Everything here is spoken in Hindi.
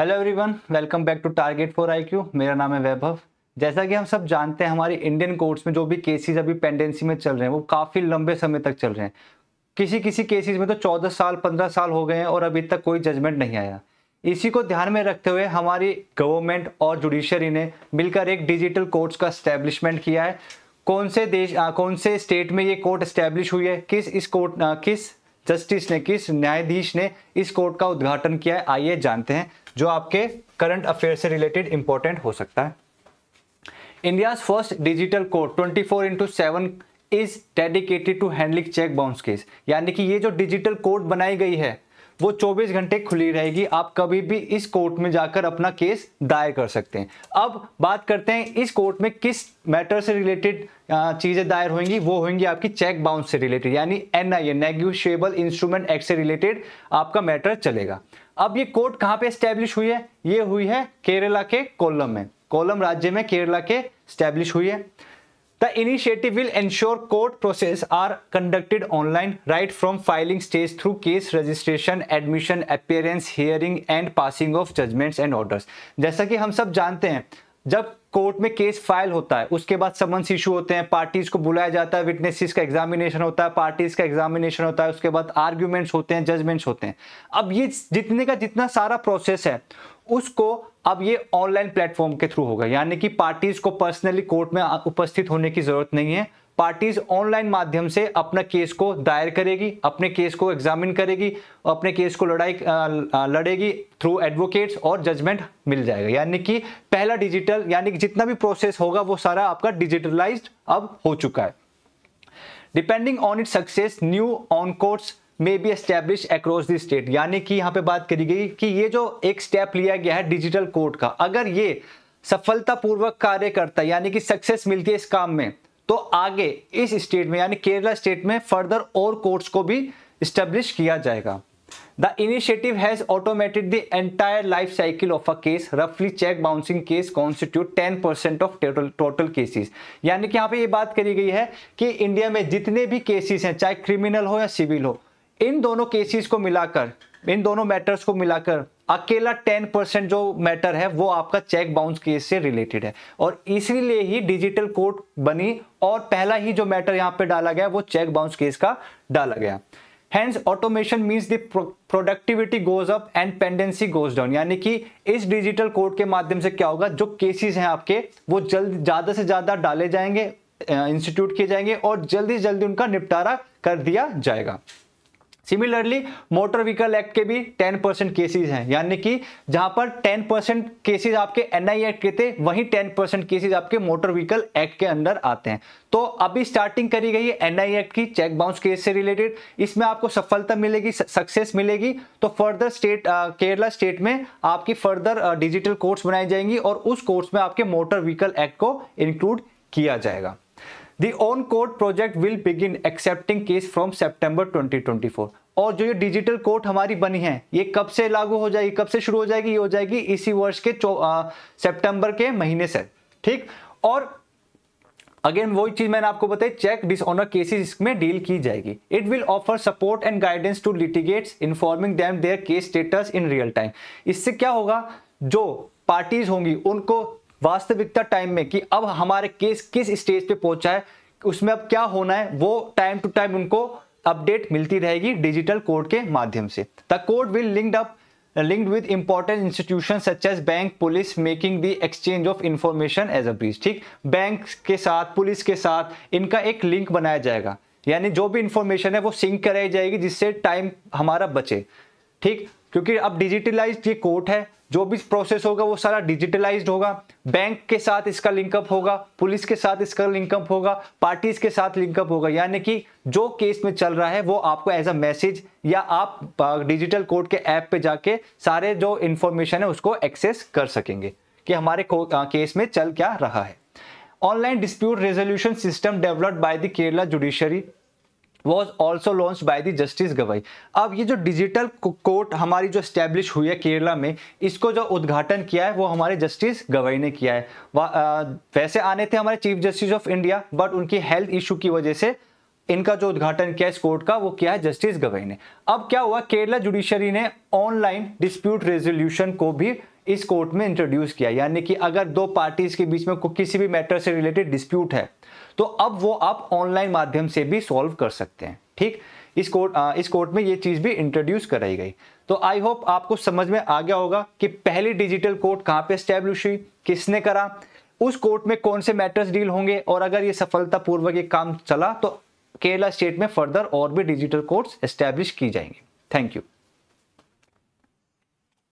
Hello everyone welcome back to target for IQ मेरा नाम है वैभव जैसा कि हम सब जानते हैं हमारे इंडियन कोर्ट्स में जो भी केसेस अभी पेंडेंसी में चल रहे हैं वो काफ़ी लंबे समय तक चल रहे हैं किसी किसी केसेस में तो 14 साल 15 साल हो गए हैं और अभी तक कोई जजमेंट नहीं आया इसी को ध्यान में रखते हुए हमारी गवर्नमेंट और जुडिशरी ने मिलकर एक डिजिटल कोर्ट्स का स्टैब्लिशमेंट किया है कौन से देश आ, कौन से स्टेट में ये कोर्ट स्टैब्लिश हुई है किस इस कोर्ट किस जस्टिस ने किस न्यायाधीश ने इस कोर्ट का उद्घाटन किया है आइए जानते हैं जो आपके करंट अफेयर से रिलेटेड इंपॉर्टेंट हो सकता है India first digital court twenty four into seven is dedicated to handling cheque bounce case यानी कि ये जो डिजिटल कोर्ट बनाई गई है वो 24 घंटे खुली रहेगी आप कभी भी इस कोर्ट में जाकर अपना केस दायर कर सकते हैं अब बात करते हैं इस कोर्ट में किस मैटर से रिलेटेड चीज़ें दायर होंगी वो होंगी आपकी चेक बाउंस से रिलेटेड यानी N I A negotiable instrument act से रिलेटेड आपका मैटर चलेगा अब ये कोर्ट कहाँ पे स्टैब्लिश हुई है ये हुई है केरला के कोलम में कोलम राज्य में केरला के स्टैब्लिश हुई है The initiative will ensure court process are conducted online right from filing stage through case registration, admission, appearance, hearing and passing of judgments and orders. जैसा कि हम सब जानते हैं जब कोर्ट में केस फाइल होता है उसके बाद समन्स इशू होते हैं पार्टीज को बुलाया जाता है विटनेसेस का एग्जामिनेशन होता है पार्टीज का एग्जामिनेशन होता है उसके बाद आर्ग्यूमेंट्स होते हैं जजमेंट्स होते हैं अब ये जितने का जितना सारा प्रोसेस है उसको अब ये ऑनलाइन प्लेटफॉर्म के थ्रू होगा यानी कि पार्टीज को पर्सनली कोर्ट में उपस्थित होने की जरूरत नहीं है पार्टीज ऑनलाइन माध्यम से अपना केस को दायर करेगी अपने केस को एग्जामिन करेगी अपने केस को लड़ाई लड़ेगी थ्रू एडवोकेट्स और जजमेंट मिल जाएगा यानी कि पहला डिजिटल यानी कि जितना भी प्रोसेस होगा वो सारा आपका डिजिटलाइज अब हो चुका है depending on it success new on courts may be establish across the state यानी कि यहाँ पे बात करी गई कि ये जो एक स्टेप लिया गया है डिजिटल कोर्ट का अगर ये सफलतापूर्वक कार्य करता है यानी कि सक्सेस मिलती है इस काम में तो आगे इस स्टेट में यानी केरला स्टेट में फर्दर और कोर्ट्स को भी स्टेब्लिश किया जाएगा the initiative has automated the entire life cycle of a case रफली cheque bouncing case constitute ten percent of total cases यानी कि यहाँ पे ये बात करी गई है कि इंडिया में जितने भी केसेस हैं चाहे क्रिमिनल हो या सिविल हो इन दोनों केसेस को मिलाकर इन दोनों मैटर्स को मिलाकर अकेला टेन परसेंट जो मैटर है वो आपका चेक बाउंस केस से रिलेटेड है और इसीलिए ही डिजिटल कोर्ट बनी और पहला ही जो मैटर यहाँ पे डाला गया वो चेक बाउंस केस का डाला गया hence automation means the productivity goes up and pendency goes down यानी कि इस डिजिटल कोर्ट के माध्यम से क्या होगा जो केसेस हैं आपके वो जल्द ज़्यादा से ज़्यादा डाले जाएंगे इंस्टीट्यूट किए जाएंगे और जल्दी जल्दी उनका निपटारा कर दिया जाएगा सिमिलरली मोटर व्हीकल एक्ट के भी 10 परसेंट केसेज हैं यानी कि जहां पर 10 परसेंट केसेज आपके एनआई एक्ट के थे वहीं 10 परसेंट केसेज आपके मोटर व्हीकल एक्ट के अंदर आते हैं तो अभी स्टार्टिंग करी गई है एनआई एक्ट की चेक बाउंस केस से रिलेटेड इसमें आपको सफलता मिलेगी सक्सेस मिलेगी तो फर्दर स्टेट केरला स्टेट में आपकी फर्दर डिजिटल कोर्स बनाई जाएंगी और उस कोर्स में आपके मोटर व्हीकल एक्ट को इंक्लूड किया जाएगा the on court project will begin accepting case from September 2024 और जो ये डिजिटल कोर्ट हमारी बनी है ये कब से लागू हो जाएगी कब से शुरू हो जाएगी ये हो जाएगी इसी वर्ष के सितंबर के महीने से ठीक और अगेन वही चीज मैंने आपको बताई चेक डिसऑनर केसेस इसमें डील की जाएगी it will offer support and guidance to litigants informing them their case status in real time इससे क्या होगा जो पार्टीज होंगी उनको वास्तविकता टाइम में कि अब हमारे केस किस स्टेज पे पहुंचा है उसमें अब क्या होना है वो टाइम टू टाइम उनको अपडेट मिलती रहेगी डिजिटल कोड के माध्यम से the code will linked up link with important institution such as bank police making the exchange of information as a breach ठीक बैंक के साथ पुलिस के साथ इनका एक लिंक बनाया जाएगा यानी जो भी इंफॉर्मेशन है वो सिंक कराई जाएगी जिससे टाइम हमारा बचे ठीक क्योंकि अब डिजिटलाइज ये कोर्ट है जो भी प्रोसेस होगा वो सारा डिजिटलाइज्ड होगा बैंक के साथ इसका लिंकअप होगा पुलिस के साथ इसका लिंकअप होगा पार्टीज के साथ लिंकअप होगा यानी कि जो केस में चल रहा है वो आपको एज अ मैसेज या आप डिजिटल कोर्ट के ऐप पे जाके सारे जो इंफॉर्मेशन है उसको एक्सेस कर सकेंगे कि हमारे केस में चल क्या रहा है online dispute resolution system developed by the Kerala judiciary was also launch by the justice Gavai अब ये जो डिजिटल कोर्ट हमारी जो स्टैब्लिश हुई है केरला में इसको जो उद्घाटन किया है वो हमारे जस्टिस गवाई ने किया है वैसे आने थे हमारे chief justice of India but उनकी हेल्थ इशू की वजह से इनका जो उद्घाटन किया इस कोर्ट का वो किया है जस्टिस गवई ने अब क्या हुआ केरला जुडिशरी ने ऑनलाइन डिस्प्यूट रेजोल्यूशन को भी इस कोर्ट में इंट्रोड्यूस किया यानी कि अगर दो पार्टीज के बीच में किसी भी मैटर से रिलेटेड डिस्प्यूट है तो अब वो आप ऑनलाइन माध्यम से भी सॉल्व कर सकते हैं ठीक इस कोर्ट इस कोर्ट में ये चीज़ भी इंट्रोड्यूस कराई गई तो आई होप आपको समझ में आ गया होगा कि पहली डिजिटल कोर्ट कहाँ पे स्टैब्लिश हुई किसने करा उस कोर्ट में कौन से मैटर्स डील होंगे और अगर ये सफलतापूर्वक ये काम चला तो केरला स्टेट में फर्दर और भी डिजिटल कोर्ट्स एस्टेब्लिश की जाएंगे थैंक यू